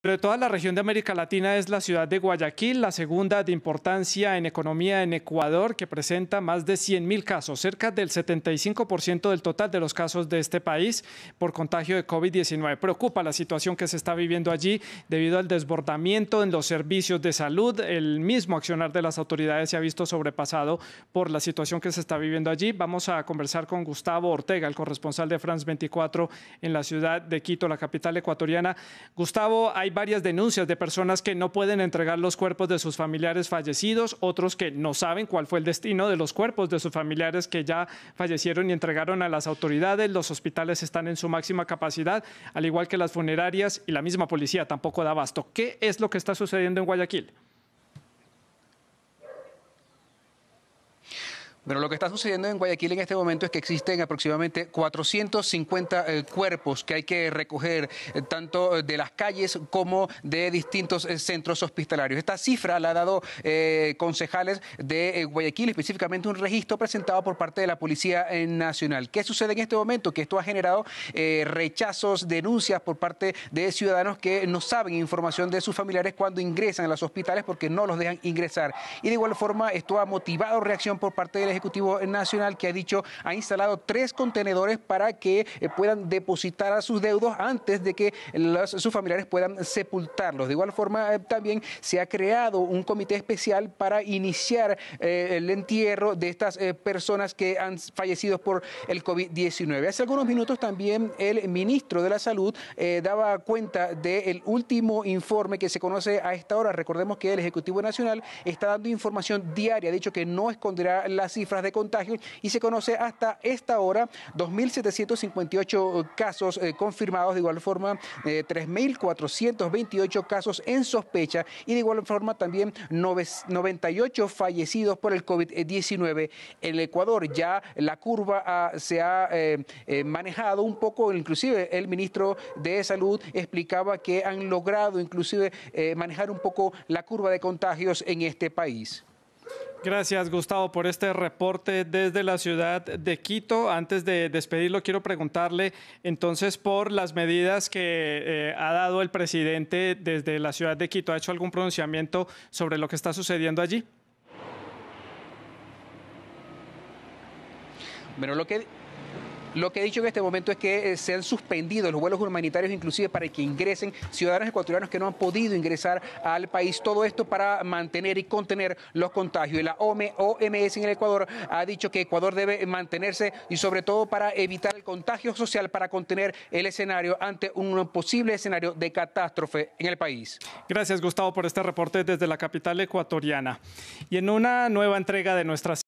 Pero de toda la región de América Latina es la ciudad de Guayaquil, la segunda de importancia en economía en Ecuador, que presenta más de 100.000 casos, cerca del 75% del total de los casos de este país por contagio de COVID-19. Preocupa la situación que se está viviendo allí debido al desbordamiento en los servicios de salud. El mismo accionar de las autoridades se ha visto sobrepasado por la situación que se está viviendo allí. Vamos a conversar con Gustavo Ortega, el corresponsal de France 24 en la ciudad de Quito, la capital ecuatoriana. Gustavo, hay hay varias denuncias de personas que no pueden entregar los cuerpos de sus familiares fallecidos, otros que no saben cuál fue el destino de los cuerpos de sus familiares que ya fallecieron y entregaron a las autoridades, los hospitales están en su máxima capacidad, al igual que las funerarias y la misma policía tampoco da abasto. ¿Qué es lo que está sucediendo en Guayaquil? Bueno, lo que está sucediendo en Guayaquil en este momento es que existen aproximadamente 450 eh, cuerpos que hay que recoger eh, tanto eh, de las calles como de distintos centros hospitalarios. Esta cifra la ha dado concejales de Guayaquil, específicamente un registro presentado por parte de la Policía Nacional. ¿Qué sucede en este momento? Que esto ha generado rechazos, denuncias por parte de ciudadanos que no saben información de sus familiares cuando ingresan a los hospitales porque no los dejan ingresar. Y de igual forma, esto ha motivado reacción por parte Ejecutivo Nacional que ha dicho ha instalado tres contenedores para que eh, puedan depositar a sus deudos antes de que sus familiares puedan sepultarlos. De igual forma, eh, también se ha creado un comité especial para iniciar eh, el entierro de estas personas que han fallecido por el COVID-19. Hace algunos minutos también el ministro de la Salud daba cuenta del último informe que se conoce a esta hora. Recordemos que el Ejecutivo Nacional está dando información diaria, ha dicho que no esconderá las cifras de contagios y se conoce hasta esta hora 2.758 casos eh, confirmados, de igual forma 3.428 eh, casos en sospecha y de igual forma también 98 fallecidos por el COVID-19 en Ecuador. Ya la curva ah, se ha eh, manejado un poco, inclusive el ministro de Salud explicaba que han logrado inclusive manejar un poco la curva de contagios en este país. Gracias, Gustavo, por este reporte desde la ciudad de Quito. Antes de despedirlo, quiero preguntarle entonces por las medidas que eh, ha dado el presidente desde la ciudad de Quito. ¿Ha hecho algún pronunciamiento sobre lo que está sucediendo allí? Bueno, lo que lo que he dicho en este momento es que eh, se han suspendido los vuelos humanitarios inclusive para que ingresen ciudadanos ecuatorianos que no han podido ingresar al país. Todo esto para mantener y contener los contagios. Y la OMS en el Ecuador ha dicho que Ecuador debe mantenerse y sobre todo para evitar el contagio social, para contener el escenario ante un posible escenario de catástrofe en el país. Gracias Gustavo por este reporte desde la capital ecuatoriana. Y en una nueva entrega de nuestra